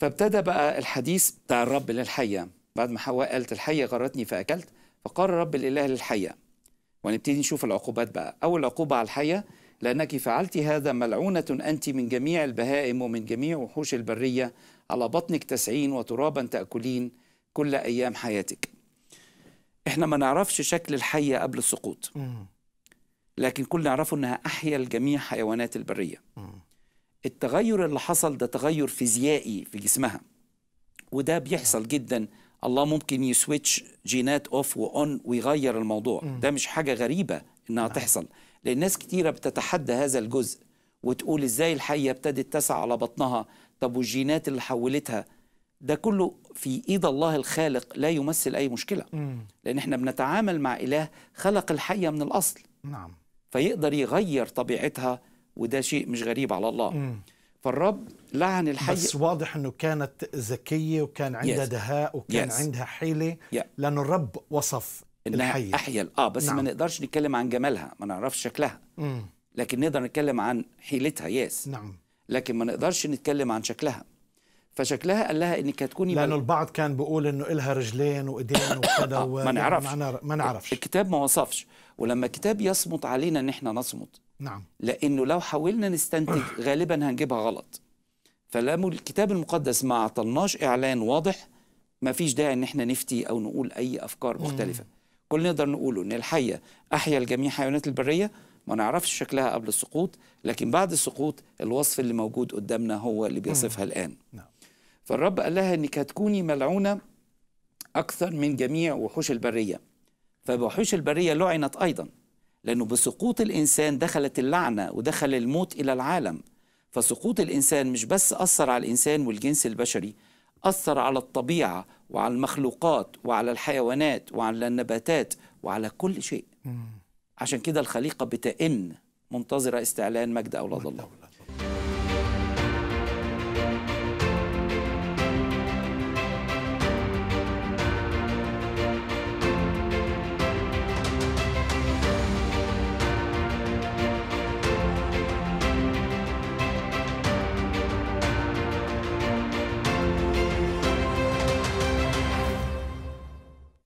فابتدى بقى الحديث بتاع الرب للحية بعد ما حواء قالت الحية غرتني فأكلت فقال الرب الإله للحية ونبتدي نشوف العقوبات بقى أول عقوبة على الحية لأنك فعلت هذا ملعونة أنت من جميع البهائم ومن جميع وحوش البرية على بطنك تسعين وترابا تأكلين كل أيام حياتك إحنا ما نعرفش شكل الحية قبل السقوط لكن كل نعرفه أنها أحيا الجميع حيوانات البرية التغير اللي حصل ده تغير فيزيائي في جسمها وده بيحصل جدا الله ممكن يسويتش جينات اوف واون ويغير الموضوع ده مش حاجه غريبه انها نعم. تحصل لان ناس كتيره بتتحدى هذا الجزء وتقول ازاي الحيه ابتدت تسعى على بطنها طب والجينات اللي حولتها ده كله في ايد الله الخالق لا يمثل اي مشكله م. لان احنا بنتعامل مع اله خلق الحيه من الاصل نعم فيقدر يغير طبيعتها وده شيء مش غريب على الله م. فالرب لعن الحي بس واضح انه كانت ذكيه وكان عندها yes. دهاء وكان yes. عندها حيله yeah. لانه الرب وصف الحي احيا اه بس نعم. ما نقدرش نتكلم عن جمالها ما نعرفش شكلها م. لكن نقدر نتكلم عن حيلتها يس نعم لكن ما نقدرش نتكلم عن شكلها فشكلها قال لها انك هتكوني لانه بل... البعض كان بيقول انه إلها رجلين وايدين وكذا و... ما نعرفش ما نعرفش الكتاب ما وصفش ولما الكتاب يصمت علينا ان احنا نصمت نعم لانه لو حاولنا نستنتج غالبا هنجيبها غلط فلما الكتاب المقدس ما عطلناش اعلان واضح ما فيش داعي ان احنا نفتي او نقول اي افكار مختلفه كل نقدر نقوله ان الحيه احيا لجميع حيوانات البريه ما نعرفش شكلها قبل السقوط لكن بعد السقوط الوصف اللي موجود قدامنا هو اللي بيصفها الان نعم. فالرب قال لها انك هتكوني ملعونه اكثر من جميع وحوش البريه فوحوش البريه لعنت ايضا لأنه بسقوط الإنسان دخلت اللعنة ودخل الموت إلى العالم فسقوط الإنسان مش بس أثر على الإنسان والجنس البشري أثر على الطبيعة وعلى المخلوقات وعلى الحيوانات وعلى النباتات وعلى كل شيء عشان كده الخليقة بتئن منتظرة استعلان مجد أولاد الله